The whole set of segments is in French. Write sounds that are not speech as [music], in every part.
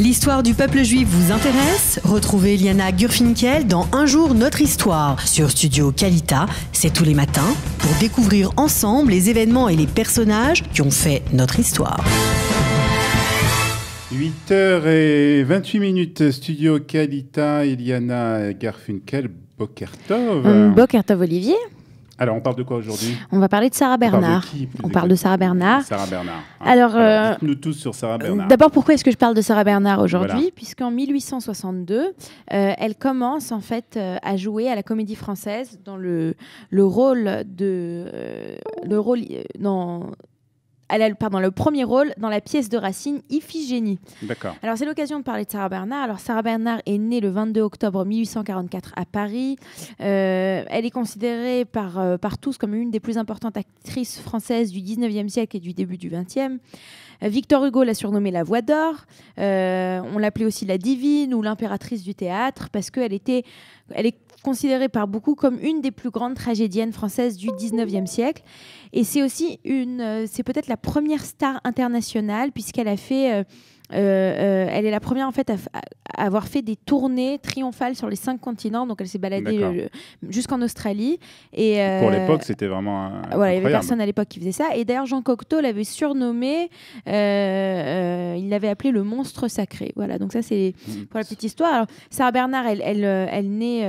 L'histoire du peuple juif vous intéresse Retrouvez Eliana Gurfinkel dans Un jour notre histoire sur Studio Calita. C'est tous les matins pour découvrir ensemble les événements et les personnages qui ont fait notre histoire. 8h28 minutes, Studio Calita, Eliana Gurfinkel, hum, Bokertov. Bokertov Olivier. Alors, on parle de quoi aujourd'hui On va parler de Sarah Bernard. On parle de, Sarah Bernard. Sarah Bernard. Hein. Alors, euh, nous tous sur Sarah euh, Bernard. D'abord, pourquoi est-ce que je parle de Sarah Bernard aujourd'hui Puisqu'en 1862, euh, elle commence en fait à jouer à la Comédie Française dans le, le rôle de le rôle elle a pardon, le premier rôle dans la pièce de Racine Iphigénie. D'accord. Alors c'est l'occasion de parler de Sarah Bernard. Alors Sarah Bernard est née le 22 octobre 1844 à Paris. Euh, elle est considérée par, euh, par tous comme une des plus importantes actrices françaises du 19e siècle et du début du 20e. Victor Hugo l'a surnommée la Voix d'Or. Euh, on l'appelait aussi la Divine ou l'impératrice du théâtre parce qu'elle était, elle est considérée par beaucoup comme une des plus grandes tragédiennes françaises du 19e siècle. Et c'est aussi une, euh, c'est peut-être la première star internationale puisqu'elle a fait euh, euh, euh, elle est la première en fait à, avoir fait des tournées triomphales sur les cinq continents. Donc elle s'est baladée jusqu'en Australie. Et pour l'époque, euh, c'était vraiment un... voilà, il n'y avait personne à l'époque qui faisait ça. Et d'ailleurs, Jean Cocteau l'avait surnommé, il l'avait appelé le monstre sacré. Voilà, donc ça c'est mm. pour la petite histoire. Sarah Bernard, elle, elle, elle naît,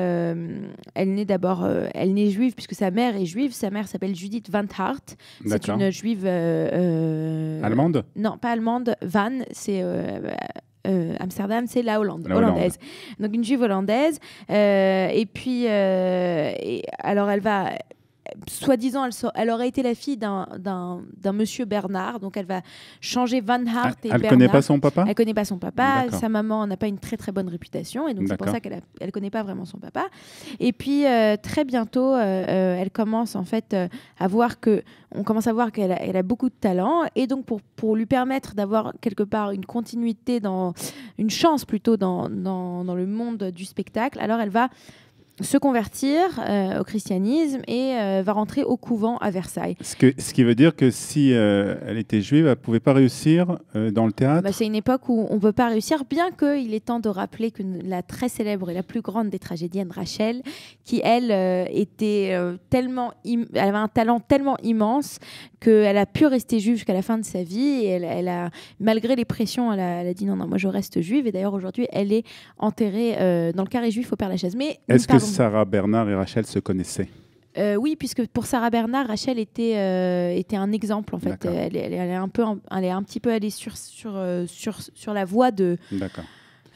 elle naît d'abord, elle naît juive puisque sa mère est juive. Sa mère s'appelle Judith Van Hart. C'est une juive allemande. Non, pas allemande. Van, c'est euh, bah, euh, Amsterdam, c'est la Hollande, hollandaise. Donc une juive hollandaise. Euh, et puis, alors elle va soi-disant, elle, aurait été la fille d'un monsieur Bernard, donc elle va changer Van Hart ah, elle ne connaît pas son papa Elle connaît pas son papa, sa maman n'a pas une très très bonne réputation, et donc c'est pour ça qu'elle ne connaît pas vraiment son papa. Et puis euh, très bientôt, euh, euh, elle commence en fait à voir que, on commence à voir qu'elle a, elle a, beaucoup de talent, et donc pour, lui permettre d'avoir quelque part une continuité, dans, une chance plutôt dans le monde du spectacle, alors elle va se convertir euh, au christianisme et euh, va rentrer au couvent à Versailles. Ce, que, ce qui veut dire que si euh, elle était juive, elle ne pouvait pas réussir dans le théâtre bah, C'est une époque où on ne peut pas réussir, bien qu'il est temps de rappeler que la très célèbre et la plus grande des tragédiennes, Rachel, qui elle était tellement elle avait un talent tellement immense qu'elle a pu rester juive jusqu'à la fin de sa vie. Et elle, a, malgré les pressions, elle a, dit non, non, moi je reste juive. Et d'ailleurs aujourd'hui, elle est enterrée dans le carré juif au Père-Lachaise. Mais est-ce que Sarah Bernard et Rachel se connaissaient euh, oui, puisque pour Sarah Bernard, Rachel était, euh, était un exemple en fait. Elle, est un peu, elle un petit peu allée sur, sur, euh, sur, la voie de,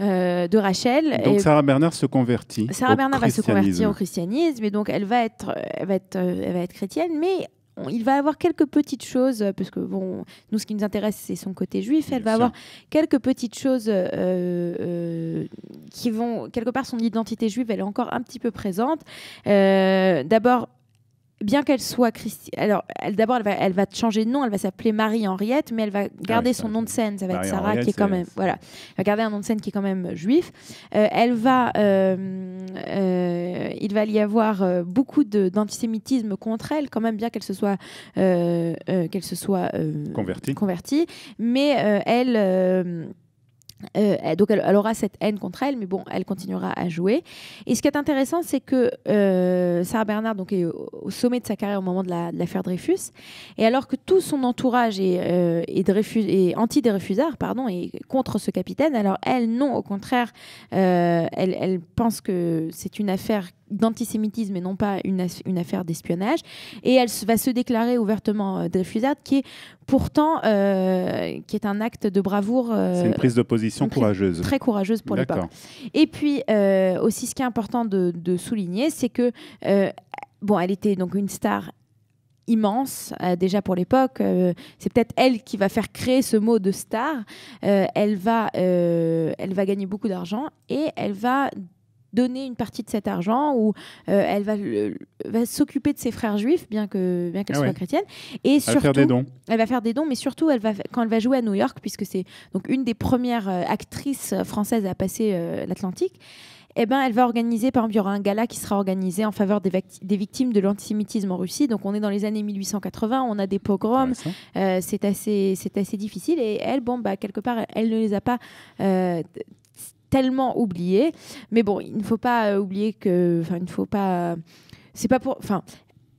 de Rachel. Donc Sarah Bernard se convertit. Sarah Bernard va se convertir au christianisme et donc elle va être, va être, va être chrétienne, mais il va avoir quelques petites choses, parce que bon, nous, ce qui nous intéresse, c'est son côté juif. Elle va avoir quelques petites choses qui vont, quelque part, son identité juive, elle est encore un petit peu présente. Euh, d'abord, bien qu'elle soit alors elle, d'abord elle va, elle va changer de nom, elle va s'appeler Marie Henriette, mais elle va ah garder son nom de scène, ça va être Sarah qui est quand même voilà, elle va garder un nom de scène qui est quand même euh, juif. Euh, elle va, il va y avoir beaucoup d'antisémitisme contre elle quand même, bien qu'elle se soit qu'elle se soit convertie. convertie, mais elle euh, donc elle, aura cette haine contre elle, mais bon, elle continuera à jouer. Et ce qui est intéressant, c'est que euh, Sarah Bernard donc, est au sommet de sa carrière au moment de l'affaire Dreyfus, et alors que tout son entourage euh, est, anti-Dreyfusard pardon, et contre ce capitaine, alors elle, non, au contraire, elle, elle pense que c'est une affaire d'antisémitisme et non pas une, une affaire d'espionnage. Et elle va se déclarer ouvertement euh, qui est pourtant euh, qui est un acte de bravoure. Euh, c'est une prise de position courageuse. Très courageuse pour l'époque. Et puis euh, aussi, ce qui est important de, souligner, c'est que bon, elle était donc une star immense déjà pour l'époque. c'est peut-être elle qui va faire créer ce mot de star. elle, va, elle va gagner beaucoup d'argent et elle va donner une partie de cet argent ou euh, elle euh, va, s'occuper de ses frères juifs, bien que bien qu'elle ah soit chrétienne. Et elle va faire des dons. Elle va faire des dons, mais surtout, elle va quand elle va jouer à New York, puisque c'est donc une des premières euh, actrices françaises à passer l'Atlantique. Eh ben, elle va organiser, par exemple, il y aura un gala qui sera organisé en faveur des, des victimes de l'antisémitisme en Russie. Donc, on est dans les années 1880, on a des pogroms, c'est assez, assez difficile. Et elle, bon, bah, quelque part, elle ne les a pas tellement oublié. Mais bon, il ne faut pas euh, oublier que, enfin, il ne faut pas. C'est pas pour. Enfin,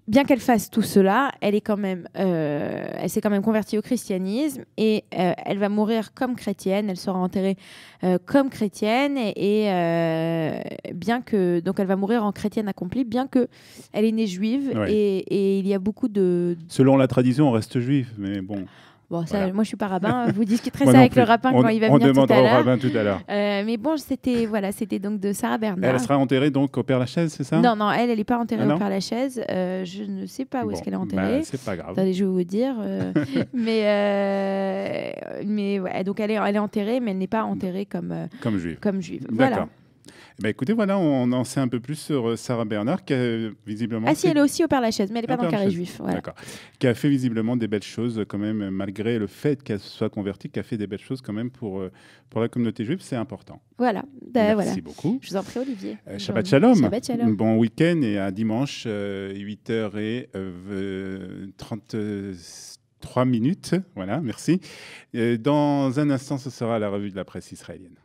bien qu'elle fasse tout cela, elle est quand même, euh, elle s'est quand même convertie au christianisme et euh, elle va mourir comme chrétienne. Elle sera enterrée comme chrétienne et, bien que donc elle va mourir en chrétienne accomplie, bien que elle est née juive et, et, il y a beaucoup de. Selon la tradition, on reste juif, mais bon. Bon, moi je suis pas rabbin, [laughs] vous discuterez ça avec le rabbin quand il va venir tout à au rabbin tout à l'heure. Euh, mais bon, c'était voilà, c'était donc de Sarah Bernard. Elle sera enterrée donc au Père Lachaise, c'est ça Non, non, elle, elle n'est pas enterrée ah au Père Lachaise. Euh, je ne sais pas où est-ce qu'elle est bah, enterrée. c'est pas grave. Attendez, je vais vous dire. Euh, [laughs] mais mais donc elle est, elle est enterrée, mais elle n'est pas enterrée comme comme juive. Comme juive. Voilà. Eh ben, écoutez, voilà, on en sait un peu plus sur euh, Sarah Bernard, qui a euh, visiblement. Ah, si, elle est aussi au Père Lachaise, mais elle n'est pas dans le carré juif. Voilà. D'accord. Qui a fait visiblement des belles choses, quand même, malgré le fait qu'elle soit convertie, qui a fait des belles choses, quand même, pour, euh, pour la communauté juive, c'est important. Voilà. Ben, merci voilà. beaucoup. Je vous en prie, Olivier. Shabbat, shalom. Shabbat shalom. Bon week-end et à dimanche, euh, 8 h et trois minutes. Voilà, merci. Dans un instant, ce sera la revue de la presse israélienne.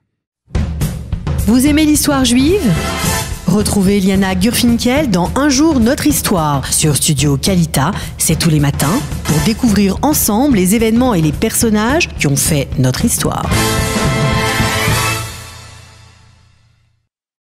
Vous aimez l'histoire juive Retrouvez Liana Gurfinkel dans Un jour notre histoire sur Studio Calita. C'est tous les matins pour découvrir ensemble les événements et les personnages qui ont fait notre histoire.